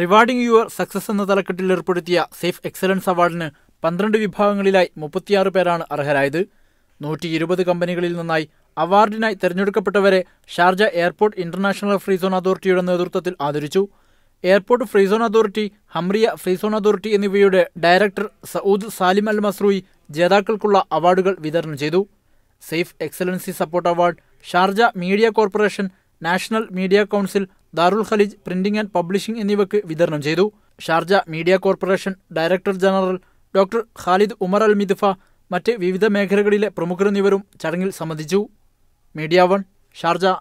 rewarding your success എന്ന തലക്കെട്ടിൽ ഏർപ്പെടുത്തിയ സേഫ് എക്സലൻസ് അവാർഡിന് പന്ത്രണ്ട് വിഭാഗങ്ങളിലായി മുപ്പത്തിയാറ് പേരാണ് അർഹരായത് നൂറ്റി ഇരുപത് കമ്പനികളിൽ നിന്നായി അവാർഡിനായി തെരഞ്ഞെടുക്കപ്പെട്ടവരെ Sharjah airport international free zone അതോറിറ്റിയുടെ നേതൃത്വത്തിൽ ആദരിച്ചു airport free zone authority Hamriyah free zone authority എന്നിവയുടെ director Saud Salim Al Mazrouei ജേതാക്കൾക്കുള്ള അവാർഡുകൾ വിതരണം ചെയ്തു safe excellency support award Sharjah media corporation national media council Dar Al Khaleej printing and publishing എന്നിവയ്ക്ക് വിതരണം ചെയ്തു Sharjah media corporation director general doctor Khalid Omar Al Midfa മറ്റ് വിവിധ മേഖലകളിലെ പ്രമുഖർ എന്നിവരും ചടങ്ങിൽ സംബന്ധിച്ചു മീഡിയ വൺ ഷാർജ